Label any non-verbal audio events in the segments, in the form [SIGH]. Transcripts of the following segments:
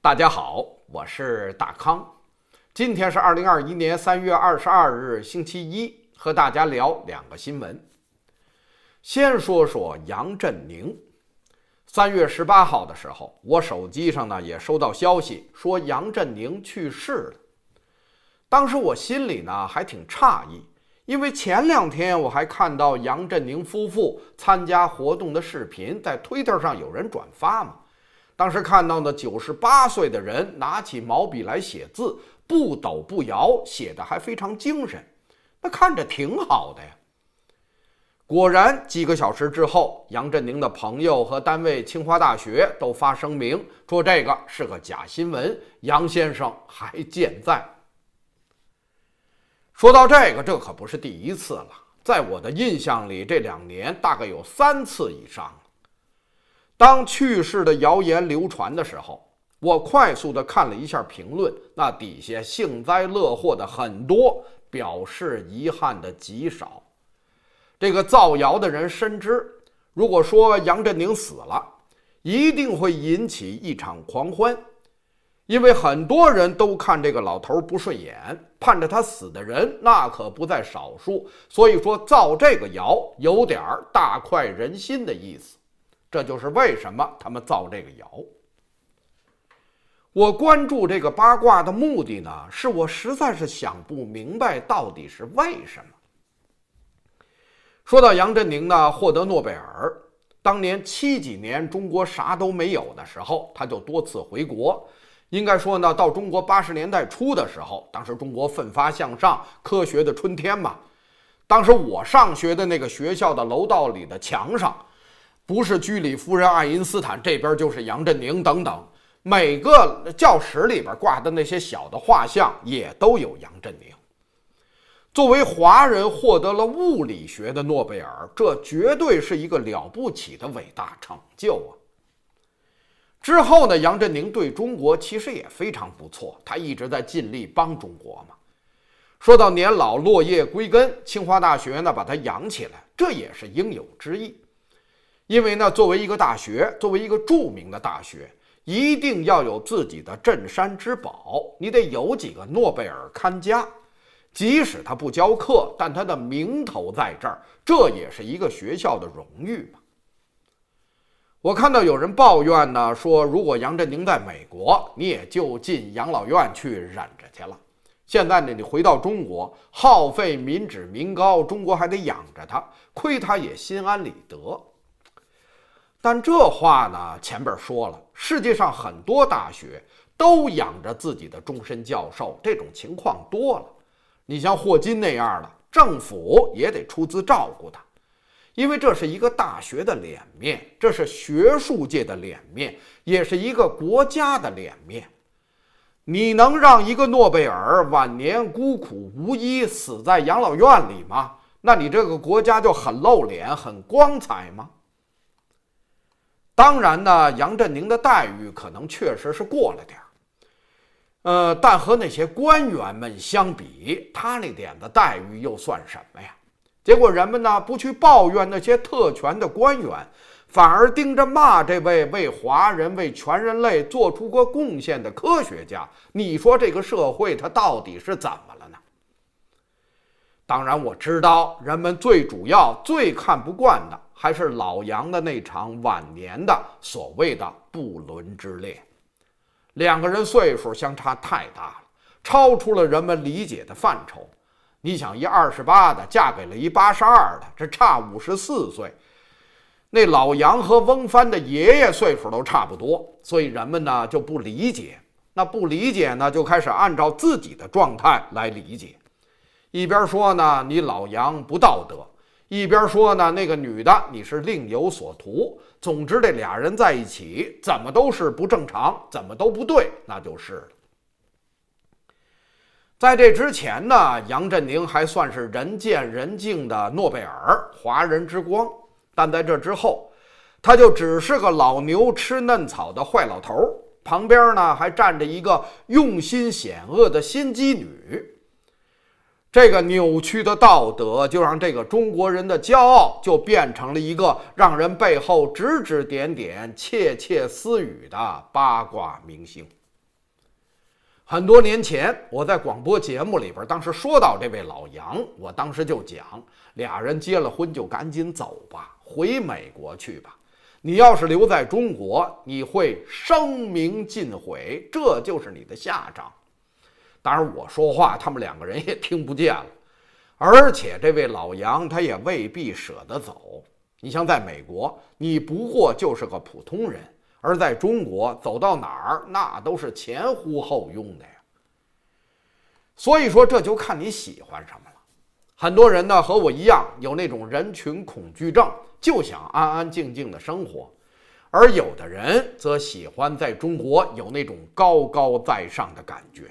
大家好，我是大康。今天是二零二一年三月二十二日，星期一，和大家聊两个新闻。先说说杨振宁。三月十八号的时候，我手机上呢也收到消息说杨振宁去世了。当时我心里呢还挺诧异，因为前两天我还看到杨振宁夫妇参加活动的视频，在 Twitter 上有人转发嘛。当时看到的九十八岁的人拿起毛笔来写字，不抖不摇，写的还非常精神，那看着挺好的呀。果然几个小时之后，杨振宁的朋友和单位清华大学都发声明说这个是个假新闻，杨先生还健在。说到这个，这可不是第一次了，在我的印象里，这两年大概有三次以上。当去世的谣言流传的时候，我快速的看了一下评论，那底下幸灾乐祸的很多，表示遗憾的极少。这个造谣的人深知，如果说杨振宁死了，一定会引起一场狂欢，因为很多人都看这个老头不顺眼，盼着他死的人那可不在少数，所以说造这个谣有点大快人心的意思。这就是为什么他们造这个谣。我关注这个八卦的目的呢，是我实在是想不明白到底是为什么。说到杨振宁呢，获得诺贝尔，当年七几年中国啥都没有的时候，他就多次回国。应该说呢，到中国八十年代初的时候，当时中国奋发向上，科学的春天嘛。当时我上学的那个学校的楼道里的墙上。不是居里夫人、爱因斯坦这边就是杨振宁等等，每个教室里边挂的那些小的画像也都有杨振宁。作为华人获得了物理学的诺贝尔，这绝对是一个了不起的伟大成就啊！之后呢，杨振宁对中国其实也非常不错，他一直在尽力帮中国嘛。说到年老落叶归根，清华大学呢把他养起来，这也是应有之意。因为呢，作为一个大学，作为一个著名的大学，一定要有自己的镇山之宝。你得有几个诺贝尔看家，即使他不教课，但他的名头在这儿，这也是一个学校的荣誉嘛。我看到有人抱怨呢，说如果杨振宁在美国，你也就进养老院去忍着去了。现在呢，你回到中国，耗费民脂民膏，中国还得养着他，亏他也心安理得。但这话呢？前边说了，世界上很多大学都养着自己的终身教授，这种情况多了。你像霍金那样的，政府也得出资照顾他，因为这是一个大学的脸面，这是学术界的脸面，也是一个国家的脸面。你能让一个诺贝尔晚年孤苦无依死在养老院里吗？那你这个国家就很露脸、很光彩吗？当然呢，杨振宁的待遇可能确实是过了点儿，呃，但和那些官员们相比，他那点子待遇又算什么呀？结果人们呢不去抱怨那些特权的官员，反而盯着骂这位为华人、为全人类做出过贡献的科学家。你说这个社会它到底是怎么了呢？当然我知道，人们最主要、最看不惯的。还是老杨的那场晚年的所谓的不伦之恋，两个人岁数相差太大了，超出了人们理解的范畴。你想，一二十八的嫁给了一八十二的，这差五十四岁。那老杨和翁帆的爷爷岁数都差不多，所以人们呢就不理解。那不理解呢，就开始按照自己的状态来理解，一边说呢，你老杨不道德。一边说呢，那个女的你是另有所图。总之，这俩人在一起，怎么都是不正常，怎么都不对。那就是。在这之前呢，杨振宁还算是人见人敬的诺贝尔华人之光，但在这之后，他就只是个老牛吃嫩草的坏老头儿，旁边呢还站着一个用心险恶的心机女。这个扭曲的道德，就让这个中国人的骄傲，就变成了一个让人背后指指点点、窃窃私语的八卦明星。很多年前，我在广播节目里边，当时说到这位老杨，我当时就讲：俩人结了婚就赶紧走吧，回美国去吧。你要是留在中国，你会声名尽毁，这就是你的下场。当然，我说话他们两个人也听不见了，而且这位老杨他也未必舍得走。你像在美国，你不过就是个普通人，而在中国，走到哪儿那都是前呼后拥的呀。所以说，这就看你喜欢什么了。很多人呢和我一样有那种人群恐惧症，就想安安静静的生活；而有的人则喜欢在中国有那种高高在上的感觉。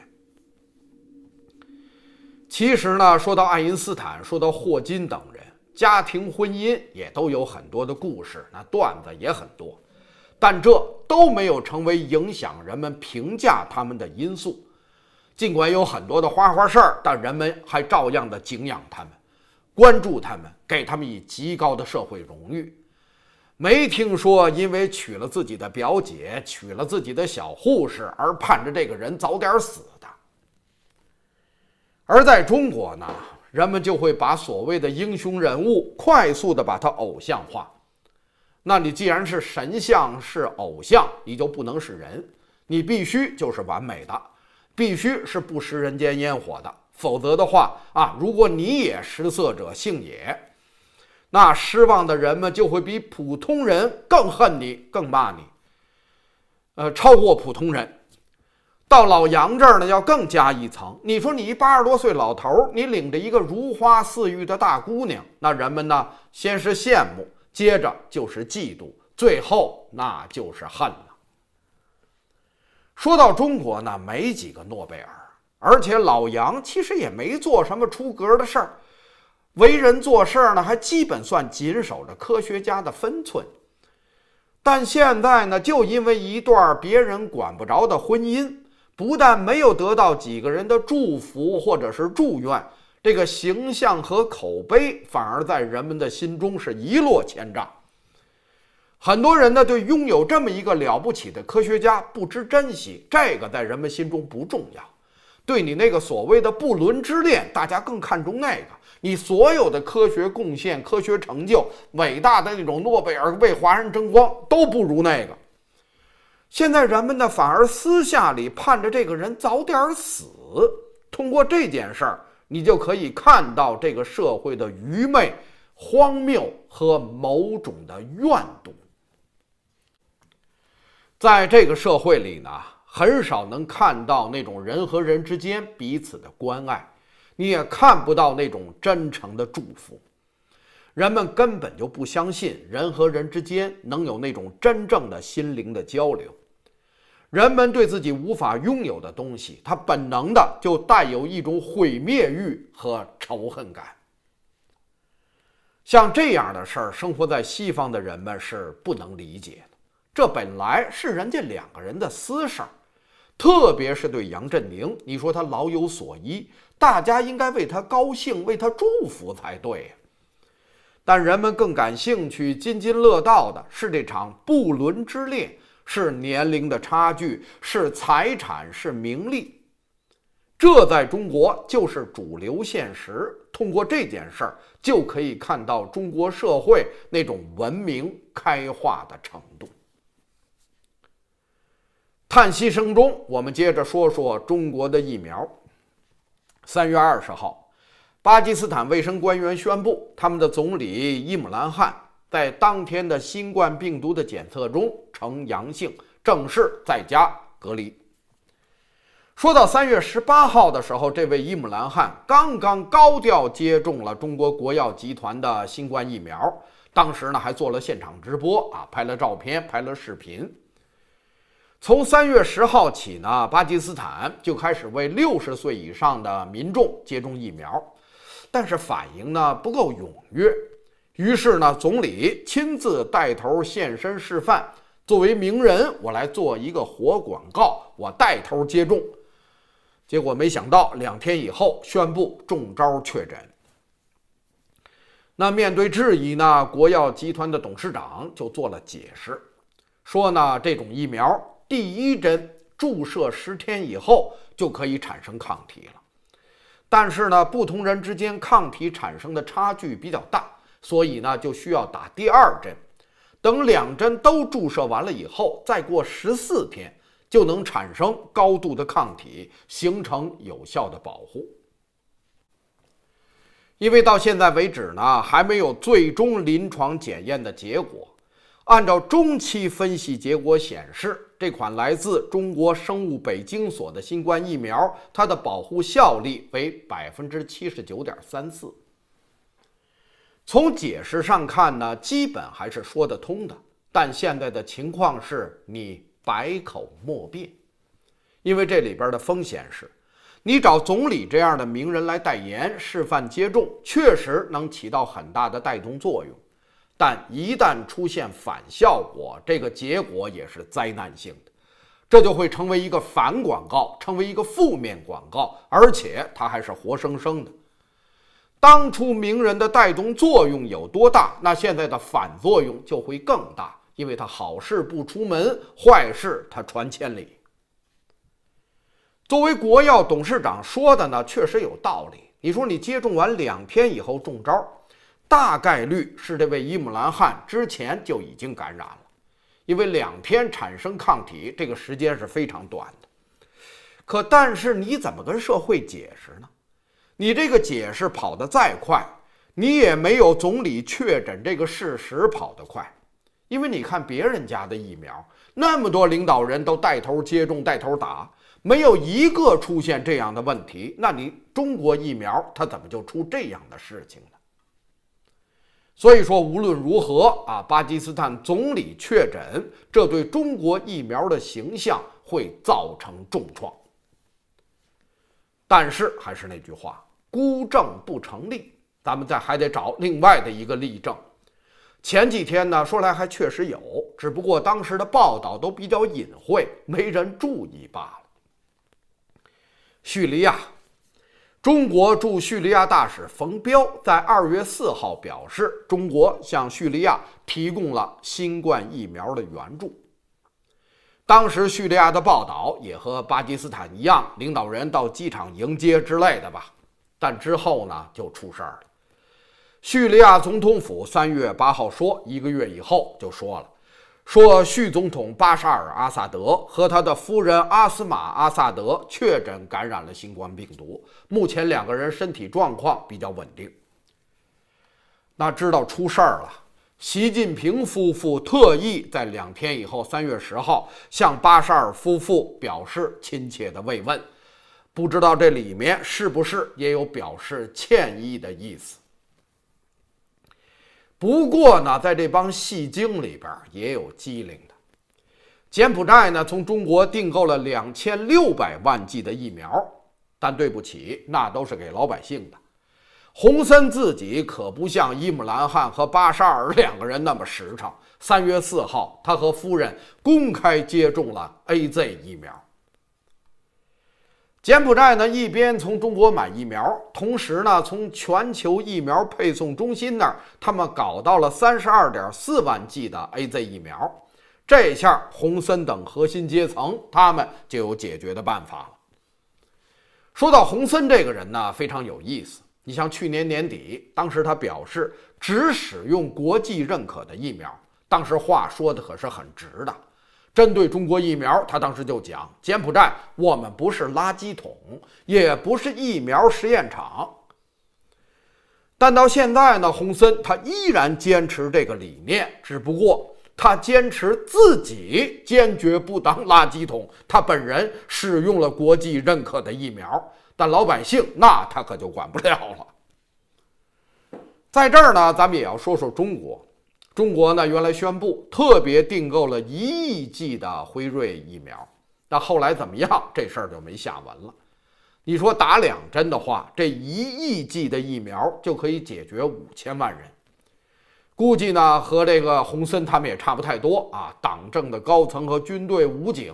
其实呢，说到爱因斯坦，说到霍金等人，家庭婚姻也都有很多的故事，那段子也很多，但这都没有成为影响人们评价他们的因素。尽管有很多的花花事儿，但人们还照样的敬仰他们，关注他们，给他们以极高的社会荣誉。没听说因为娶了自己的表姐，娶了自己的小护士而盼着这个人早点死的。而在中国呢，人们就会把所谓的英雄人物快速地把他偶像化。那你既然是神像，是偶像，你就不能是人，你必须就是完美的，必须是不食人间烟火的。否则的话啊，如果你也食色者性也，那失望的人们就会比普通人更恨你，更骂你，呃，超过普通人。到老杨这儿呢，要更加一层。你说你一八十多岁老头儿，你领着一个如花似玉的大姑娘，那人们呢，先是羡慕，接着就是嫉妒，最后那就是恨了。说到中国呢，没几个诺贝尔，而且老杨其实也没做什么出格的事儿，为人做事儿呢，还基本算谨守着科学家的分寸。但现在呢，就因为一段别人管不着的婚姻。不但没有得到几个人的祝福或者是祝愿，这个形象和口碑反而在人们的心中是一落千丈。很多人呢对拥有这么一个了不起的科学家不知珍惜，这个在人们心中不重要。对你那个所谓的不伦之恋，大家更看重那个。你所有的科学贡献、科学成就、伟大的那种诺贝尔为华人争光都不如那个。现在人们呢，反而私下里盼着这个人早点死。通过这件事儿，你就可以看到这个社会的愚昧、荒谬和某种的怨毒。在这个社会里呢，很少能看到那种人和人之间彼此的关爱，你也看不到那种真诚的祝福。人们根本就不相信人和人之间能有那种真正的心灵的交流。人们对自己无法拥有的东西，他本能的就带有一种毁灭欲和仇恨感。像这样的事儿，生活在西方的人们是不能理解的。这本来是人家两个人的私事儿，特别是对杨振宁，你说他老有所依，大家应该为他高兴，为他祝福才对。但人们更感兴趣、津津乐道的是这场不伦之恋。是年龄的差距，是财产，是名利，这在中国就是主流现实。通过这件事儿，就可以看到中国社会那种文明开化的程度。叹息声中，我们接着说说中国的疫苗。三月二十号，巴基斯坦卫生官员宣布，他们的总理伊姆兰汗。在当天的新冠病毒的检测中呈阳性，正式在家隔离。说到三月十八号的时候，这位伊姆兰汗刚刚高调接种了中国国药集团的新冠疫苗，当时呢还做了现场直播啊，拍了照片，拍了视频。从三月十号起呢，巴基斯坦就开始为六十岁以上的民众接种疫苗，但是反应呢不够踊跃。于是呢，总理亲自带头现身示范，作为名人，我来做一个活广告，我带头接种。结果没想到，两天以后宣布中招确诊。那面对质疑呢，国药集团的董事长就做了解释，说呢，这种疫苗第一针注射十天以后就可以产生抗体了，但是呢，不同人之间抗体产生的差距比较大。所以呢，就需要打第二针。等两针都注射完了以后，再过十四天，就能产生高度的抗体，形成有效的保护。因为到现在为止呢，还没有最终临床检验的结果。按照中期分析结果显示，这款来自中国生物北京所的新冠疫苗，它的保护效力为百分之七十九点三四。从解释上看呢，基本还是说得通的。但现在的情况是你百口莫辩，因为这里边的风险是，你找总理这样的名人来代言示范接种，确实能起到很大的带动作用。但一旦出现反效果，这个结果也是灾难性的，这就会成为一个反广告，成为一个负面广告，而且它还是活生生的。当初名人的带动作用有多大，那现在的反作用就会更大，因为他好事不出门，坏事他传千里。作为国药董事长说的呢，确实有道理。你说你接种完两天以后中招，大概率是这位伊姆兰汗之前就已经感染了，因为两天产生抗体这个时间是非常短的。可但是你怎么跟社会解释？你这个解释跑得再快，你也没有总理确诊这个事实跑得快。因为你看别人家的疫苗，那么多领导人都带头接种、带头打，没有一个出现这样的问题。那你中国疫苗它怎么就出这样的事情呢？所以说，无论如何啊，巴基斯坦总理确诊，这对中国疫苗的形象会造成重创。但是还是那句话。孤证不成立，咱们再还得找另外的一个例证。前几天呢，说来还确实有，只不过当时的报道都比较隐晦，没人注意罢了。叙利亚，中国驻叙利亚大使冯彪在二月四号表示，中国向叙利亚提供了新冠疫苗的援助。当时叙利亚的报道也和巴基斯坦一样，领导人到机场迎接之类的吧。但之后呢，就出事儿了。叙利亚总统府三月八号说，一个月以后就说了，说叙总统巴沙尔·阿萨德和他的夫人阿斯玛·阿萨德确诊感染了新冠病毒，目前两个人身体状况比较稳定。那知道出事儿了，习近平夫妇特意在两天以后，三月十号向巴沙尔夫妇表示亲切的慰问。不知道这里面是不是也有表示歉意的意思？不过呢，在这帮戏精里边也有机灵的。柬埔寨呢，从中国订购了两千六百万剂的疫苗，但对不起，那都是给老百姓的。洪森自己可不像伊姆兰汗和巴沙尔两个人那么实诚。三月四号，他和夫人公开接种了 A Z 疫苗。柬埔寨呢，一边从中国买疫苗，同时呢，从全球疫苗配送中心那儿，他们搞到了三十二点四万剂的 A Z 疫苗。这下洪森等核心阶层，他们就有解决的办法了。说到洪森这个人呢，非常有意思。你像去年年底，当时他表示只使用国际认可的疫苗，当时话说的可是很直的。针对中国疫苗，他当时就讲：“柬埔寨我们不是垃圾桶，也不是疫苗实验场。”但到现在呢，洪森他依然坚持这个理念，只不过他坚持自己坚决不当垃圾桶，他本人使用了国际认可的疫苗，但老百姓那他可就管不了了。在这儿呢，咱们也要说说中国。中国呢，原来宣布特别订购了一亿剂的辉瑞疫苗，那后来怎么样？这事儿就没下文了。你说打两针的话，这一亿剂的疫苗就可以解决五千万人。估计呢，和这个洪森他们也差不太多啊。党政的高层和军队武警，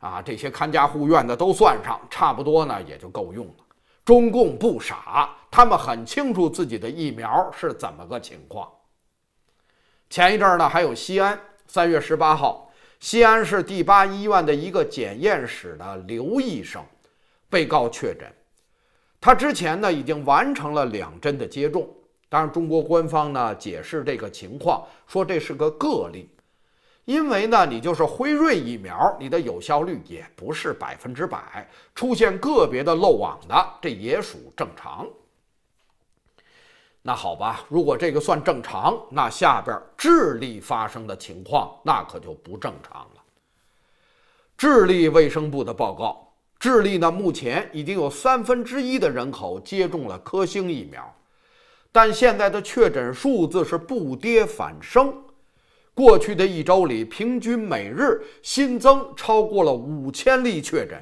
啊，这些看家护院的都算上，差不多呢，也就够用了。中共不傻，他们很清楚自己的疫苗是怎么个情况。前一阵儿呢，还有西安，三月十八号，西安市第八医院的一个检验室的刘医生，被告确诊。他之前呢已经完成了两针的接种。当然，中国官方呢解释这个情况，说这是个个例，因为呢，你就是辉瑞疫苗，你的有效率也不是百分之百，出现个别的漏网的，这也属正常。那好吧，如果这个算正常，那下边智利发生的情况那可就不正常了。智利卫生部的报告，智利呢目前已经有三分之一的人口接种了科兴疫苗，但现在的确诊数字是不跌反升，过去的一周里平均每日新增超过了五千例确诊。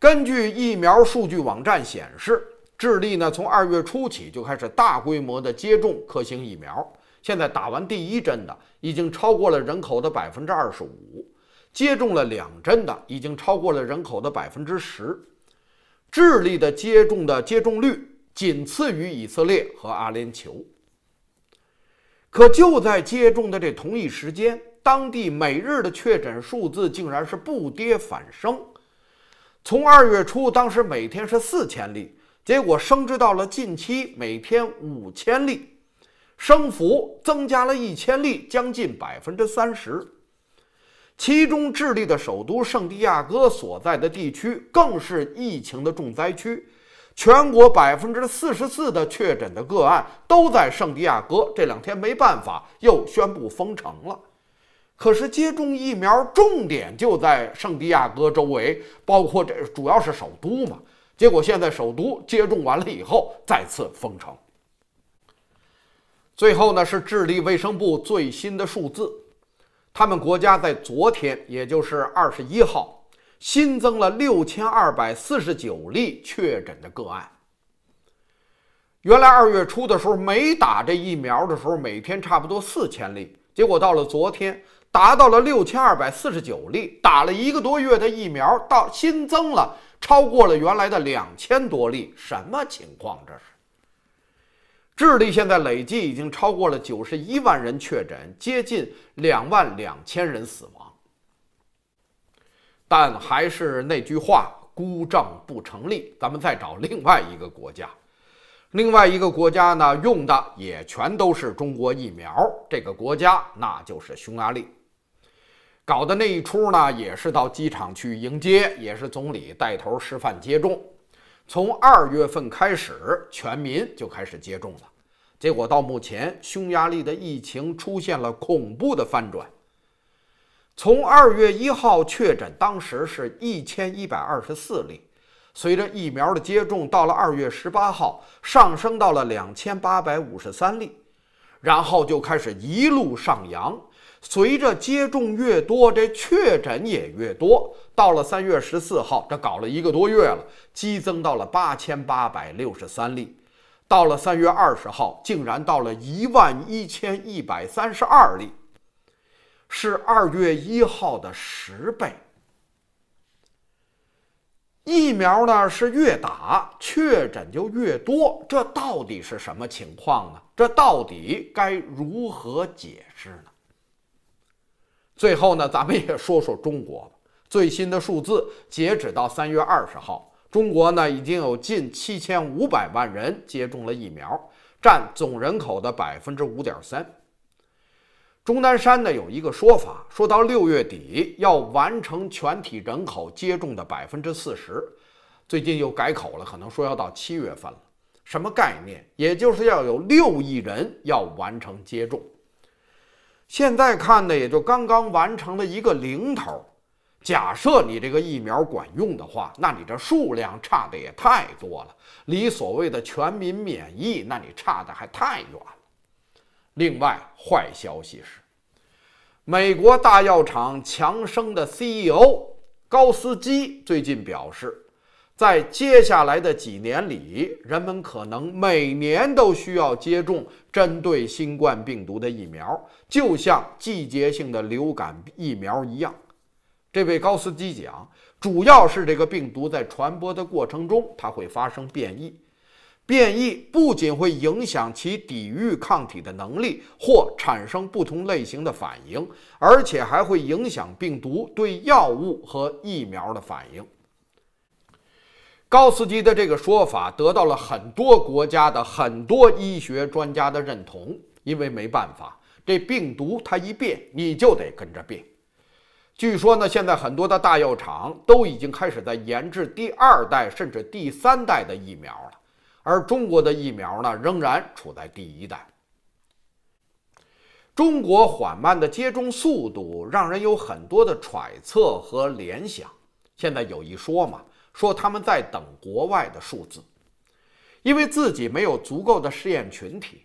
根据疫苗数据网站显示。智利呢，从二月初起就开始大规模的接种科兴疫苗，现在打完第一针的已经超过了人口的百分之二十五，接种了两针的已经超过了人口的百分之十。智利的接种的接种率仅次于以色列和阿联酋。可就在接种的这同一时间，当地每日的确诊数字竟然是不跌反升，从二月初当时每天是四千例。结果升至到了近期每天五千例，升幅增加了一千例，将近百分之三十。其中，智利的首都圣地亚哥所在的地区更是疫情的重灾区，全国百分之四十四的确诊的个案都在圣地亚哥。这两天没办法，又宣布封城了。可是，接种疫苗重点就在圣地亚哥周围，包括这主要是首都嘛。结果现在首都接种完了以后，再次封城。最后呢，是智利卫生部最新的数字，他们国家在昨天，也就是二十一号，新增了六千二百四十九例确诊的个案。原来二月初的时候没打这疫苗的时候，每天差不多四千例，结果到了昨天达到了六千二百四十九例，打了一个多月的疫苗，到新增了。超过了原来的两千多例，什么情况？这是智利现在累计已经超过了九十一万人确诊，接近两万两千人死亡。但还是那句话，孤证不成立。咱们再找另外一个国家，另外一个国家呢，用的也全都是中国疫苗。这个国家那就是匈牙利。搞的那一出呢？也是到机场去迎接，也是总理带头示范接种。从二月份开始，全民就开始接种了。结果到目前，匈牙利的疫情出现了恐怖的翻转。从二月一号确诊，当时是一千一百二十四例，随着疫苗的接种，到了二月十八号上升到了两千八百五十三例，然后就开始一路上扬。随着接种越多，这确诊也越多。到了三月十四号，这搞了一个多月了，激增到了八千八百六十三例。到了三月二十号，竟然到了一万一千一百三十二例，是二月一号的十倍。疫苗呢是越打确诊就越多，这到底是什么情况呢？这到底该如何解释呢？最后呢，咱们也说说中国 [LAUGHS] 最新的数字。截止到三月二十号，中国呢已经有近七千五百万人接种了疫苗，占总人口的百分之五点三。钟南山呢有一个说法，说到六月底要完成全体人口接种的百分之四十，最近又改口了，可能说要到七月份了。什么概念？也就是要有六亿人要完成接种。现在看的也就刚刚完成了一个零头，假设你这个疫苗管用的话，那你这数量差的也太多了，离所谓的全民免疫，那你差的还太远了。另外，坏消息是，美国大药厂强生的 CEO 高斯基最近表示。在接下来的几年里，人们可能每年都需要接种针对新冠病毒的疫苗，就像季节性的流感疫苗一样。这位高斯基讲，主要是这个病毒在传播的过程中，它会发生变异。变异不仅会影响其抵御抗体的能力，或产生不同类型的反应，而且还会影响病毒对药物和疫苗的反应。高斯基的这个说法得到了很多国家的很多医学专家的认同，因为没办法，这病毒它一变，你就得跟着变。据说呢，现在很多的大药厂都已经开始在研制第二代甚至第三代的疫苗了，而中国的疫苗呢，仍然处在第一代。中国缓慢的接种速度让人有很多的揣测和联想。现在有一说嘛？说他们在等国外的数字，因为自己没有足够的试验群体，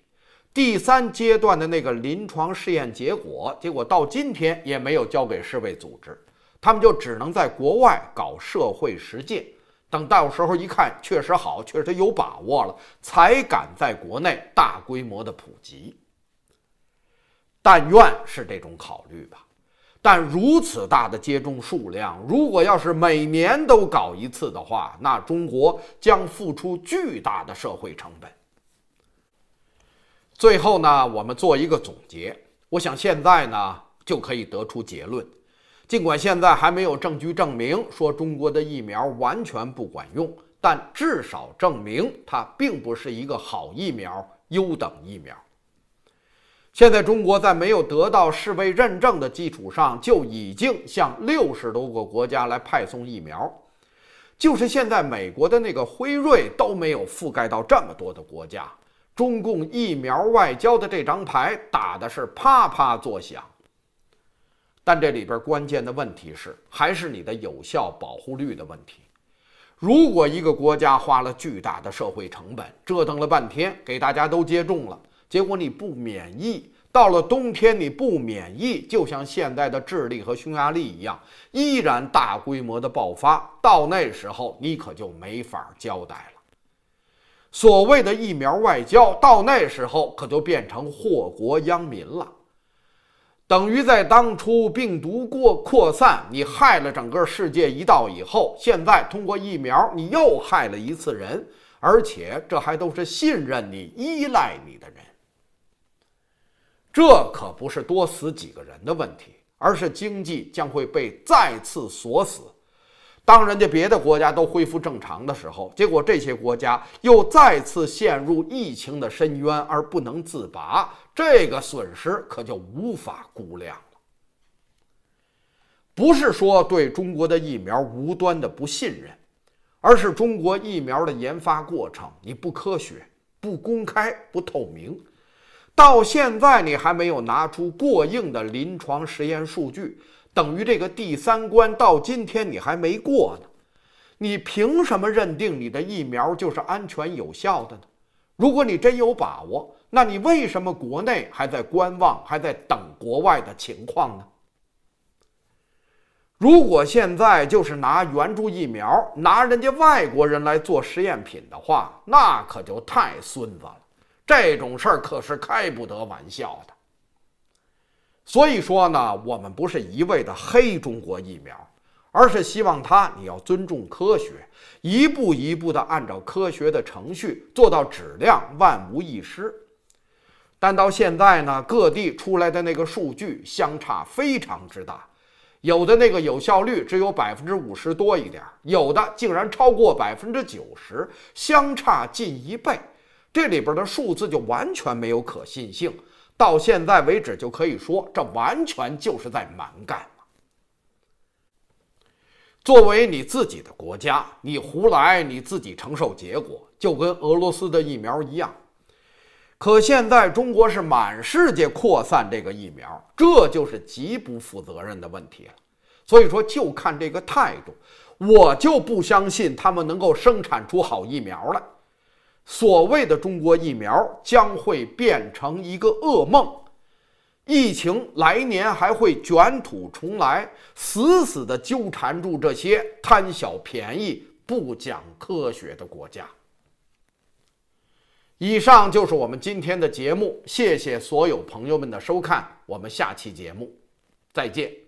第三阶段的那个临床试验结果，结果到今天也没有交给世卫组织，他们就只能在国外搞社会实践，等到时候一看确实好，确实有把握了，才敢在国内大规模的普及。但愿是这种考虑吧。但如此大的接种数量，如果要是每年都搞一次的话，那中国将付出巨大的社会成本。最后呢，我们做一个总结。我想现在呢就可以得出结论：尽管现在还没有证据证明说中国的疫苗完全不管用，但至少证明它并不是一个好疫苗、优等疫苗。现在中国在没有得到世卫认证的基础上，就已经向六十多个国家来派送疫苗，就是现在美国的那个辉瑞都没有覆盖到这么多的国家。中共疫苗外交的这张牌打的是啪啪作响，但这里边关键的问题是，还是你的有效保护率的问题。如果一个国家花了巨大的社会成本，折腾了半天，给大家都接种了。结果你不免疫，到了冬天你不免疫，就像现在的智利和匈牙利一样，依然大规模的爆发。到那时候你可就没法交代了。所谓的疫苗外交，到那时候可就变成祸国殃民了，等于在当初病毒过扩散，你害了整个世界一道以后，现在通过疫苗你又害了一次人，而且这还都是信任你、依赖你的人。这可不是多死几个人的问题，而是经济将会被再次锁死。当人家别的国家都恢复正常的时候，结果这些国家又再次陷入疫情的深渊而不能自拔，这个损失可就无法估量了。不是说对中国的疫苗无端的不信任，而是中国疫苗的研发过程你不科学、不公开、不透明。到现在你还没有拿出过硬的临床实验数据，等于这个第三关到今天你还没过呢。你凭什么认定你的疫苗就是安全有效的呢？如果你真有把握，那你为什么国内还在观望，还在等国外的情况呢？如果现在就是拿援助疫苗，拿人家外国人来做实验品的话，那可就太孙子了。这种事儿可是开不得玩笑的。所以说呢，我们不是一味的黑中国疫苗，而是希望它你要尊重科学，一步一步的按照科学的程序做到质量万无一失。但到现在呢，各地出来的那个数据相差非常之大，有的那个有效率只有百分之五十多一点，有的竟然超过百分之九十，相差近一倍。这里边的数字就完全没有可信性，到现在为止就可以说，这完全就是在蛮干了。作为你自己的国家，你胡来，你自己承受结果，就跟俄罗斯的疫苗一样。可现在中国是满世界扩散这个疫苗，这就是极不负责任的问题了。所以说，就看这个态度，我就不相信他们能够生产出好疫苗来。所谓的中国疫苗将会变成一个噩梦，疫情来年还会卷土重来，死死的纠缠住这些贪小便宜、不讲科学的国家。以上就是我们今天的节目，谢谢所有朋友们的收看，我们下期节目再见。